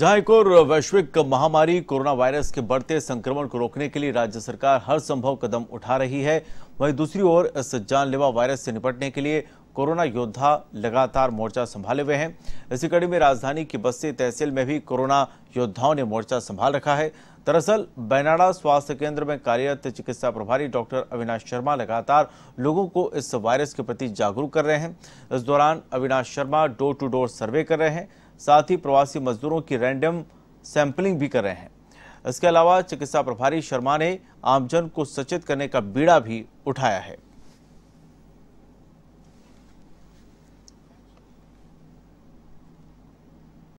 जहां एक और वैश्विक महामारी कोरोना वायरस के बढ़ते संक्रमण को रोकने के लिए राज्य सरकार हर संभव कदम उठा रही है वहीं दूसरी ओर इस जानलेवा वायरस से निपटने के लिए कोरोना योद्धा लगातार मोर्चा संभाले हुए हैं इसी कड़ी में राजधानी की बस्ती तहसील में भी कोरोना योद्धाओं ने मोर्चा संभाल रखा है दरअसल बैनाडा स्वास्थ्य केंद्र में कार्यरत चिकित्सा प्रभारी डॉक्टर अविनाश शर्मा लगातार लोगों को इस वायरस के प्रति जागरूक कर रहे हैं इस दौरान Avinash Sharma door to door survey कर रहे हैं साथ ही प्रवासी मजदूरों की रैंडम सैंपलिंग भी कर रहे हैं इसके अलावा चिकित्सा प्रभारी शर्मा ने आमजन को सचेत करने का बीड़ा भी उठाया है